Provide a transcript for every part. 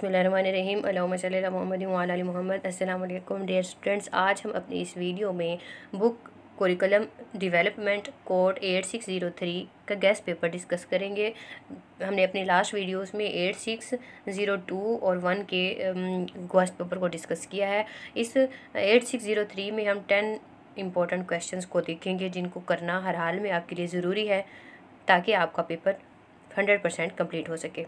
बसमीम अल्लाम मोहम्मद वाली मोहम्मद असलम डियर स्टूडेंट्स आज हम अपनी इस वीडियो में book curriculum development code eight six zero three का गैस पेपर डिस्कस करेंगे हमने अपने लास्ट वीडियोस में एट सिक्स ज़ीरो टू और वन के गैस um, पेपर को डिस्कस किया है इस एट सिक्स ज़ीरो थ्री में हम टेन इम्पोर्टेंट क्वेश्चंस को देखेंगे जिनको करना हर हाल में आपके लिए ज़रूरी है ताकि आपका पेपर हंड्रेड परसेंट कम्प्लीट हो सके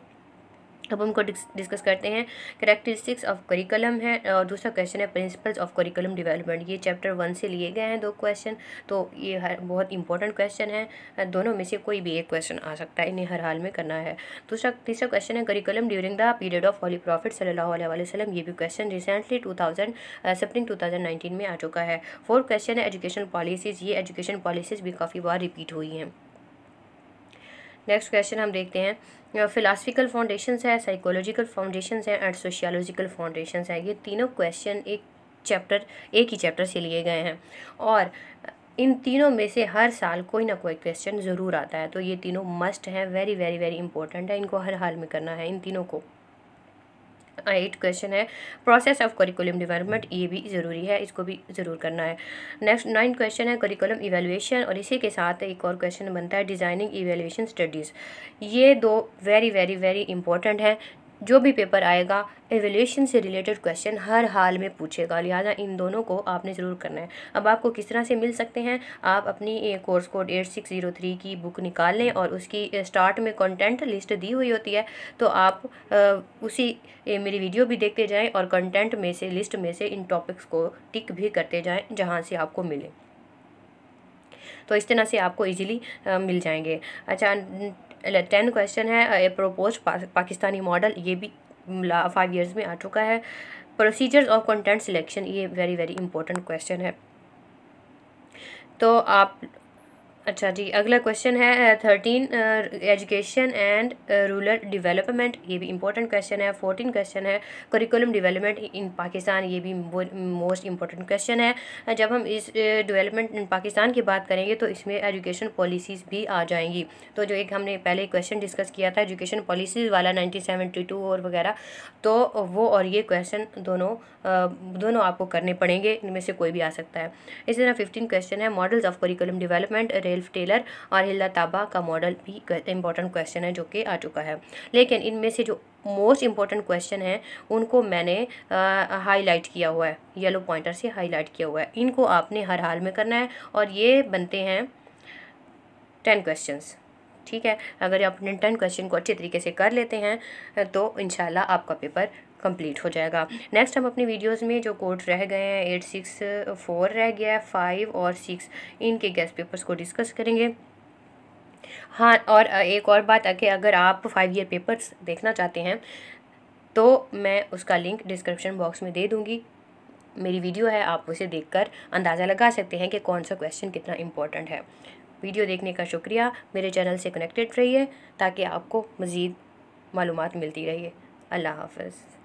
अब हमको डिस्कस करते हैं करेक्टरिस्टिक्स ऑफ करिकुलम है और दूसरा क्वेश्चन है प्रिंसिपल्स ऑफ करिकुलम डेवलपमेंट ये चैप्टर वन से लिए गए हैं दो क्वेश्चन तो ये हर बहुत इंपॉर्टेंट क्वेश्चन है दोनों में से कोई भी एक क्वेश्चन आ सकता है इन्हें हर हाल में करना है दूसरा तीसरा क्वेश्चन है curriculum during the period of holy prophet सल्ला वसलम ये भी question recently two thousand seventeen two thousand nineteen में आ चुका है फोर्थ क्वेश्चन है एजुकेशन पॉलिसीज़ ये एजुकेशन पॉलिसीज़ भी काफ़ी बार रिपीट हुई हैं नेक्स्ट क्वेश्चन हम देखते हैं फिलासफिकल फाउंडेशन है साइकोलॉजिकल फ़ाउंडेशन है एंड सोशियोलॉजिकल फाउंडेशन है ये तीनों क्वेश्चन एक चैप्टर एक ही चैप्टर से लिए गए हैं और इन तीनों में से हर साल कोई ना कोई क्वेश्चन ज़रूर आता है तो ये तीनों मस्ट हैं वेरी वेरी वेरी इंपॉर्टेंट है इनको हर हाल में करना है इन तीनों को एट क्वेश्चन है प्रोसेस ऑफ करिकुलम डेवलपमेंट ये भी ज़रूरी है इसको भी ज़रूर करना है नेक्स्ट नाइन क्वेश्चन है करिकुलम इवेलुएशन और इसी के साथ एक और क्वेश्चन बनता है डिज़ाइनिंग इवेलुएशन स्टडीज़ ये दो वेरी वेरी वेरी इंपॉर्टेंट हैं जो भी पेपर आएगा एवेल्यूशन से रिलेटेड क्वेश्चन हर हाल में पूछेगा लिहाजा इन दोनों को आपने ज़रूर करना है अब आपको किस तरह से मिल सकते हैं आप अपनी course code eight six zero three की बुक निकाल लें और उसकी स्टार्ट में कंटेंट लिस्ट दी हुई होती है तो आप उसी मेरी वीडियो भी देखते जाएँ और कंटेंट में से लिस्ट में से इन टॉपिक्स को टिक भी करते जाएँ जहाँ से आपको मिले तो इस तरह से आपको इजीली मिल जाएंगे अच्छा टेन क्वेश्चन है ए प्रोपोज पाकिस्तानी मॉडल ये भी फाइव ईयर्स में आ चुका है प्रोसीजर्स ऑफ कंटेंट सिलेक्शन ये वेरी वेरी इंपॉर्टेंट क्वेश्चन है तो आप अच्छा जी अगला क्वेश्चन है thirteen education and rural development ये भी इंपॉर्टेंट क्वेश्चन है फोर्टीन क्वेश्चन है करिकुलम डेवलपमेंट इन पाकिस्तान ये भी मोस्ट इंपॉर्टेंट क्वेश्चन है जब हम इस डेवलपमेंट इन पाकिस्तान की बात करेंगे तो इसमें एजुकेशन पॉलिसीज़ भी आ जाएंगी तो जो एक हमने पहले क्वेश्चन डिस्कस किया था एजुकेशन पॉलिसीज़ वाला नाइनटीन और वगैरह तो वो और ये क्वेश्चन दोनों uh, दोनों आपको करने पड़ेंगे इनमें से कोई भी आ सकता है इसी तरह फिफ्टीन क्वेश्चन है models of curriculum development Ralph Tyler और हिल्दा ताबा का मॉडल भी इंपॉर्टेंट क्वेश्चन है जो कि आ चुका है लेकिन इनमें से जो मोस्ट इम्पॉर्टेंट क्वेश्चन हैं उनको मैंने हाईलाइट किया हुआ है येलो पॉइंटर से हाईलाइट किया हुआ है इनको आपने हर हाल में करना है और ये बनते हैं टेन क्वेश्चंस ठीक है अगर आप अपने टर्न क्वेश्चन को अच्छे तरीके से कर लेते हैं तो इन आपका पेपर कंप्लीट हो जाएगा नेक्स्ट हम अपनी वीडियोस में जो कोड रह गए हैं एट सिक्स फोर रह गया है फाइव और सिक्स इनके गैस पेपर्स को डिस्कस करेंगे हाँ और एक और बात है कि अगर आप फाइव ईयर पेपर्स देखना चाहते हैं तो मैं उसका लिंक डिस्क्रिप्शन बॉक्स में दे दूँगी मेरी वीडियो है आप उसे देखकर अंदाज़ा लगा सकते हैं कि कौन सा क्वेश्चन कितना इम्पोर्टेंट है वीडियो देखने का शुक्रिया मेरे चैनल से कनेक्टेड रहिए ताकि आपको मज़ीद मालूम मिलती रहिए अल्लाह हाफ़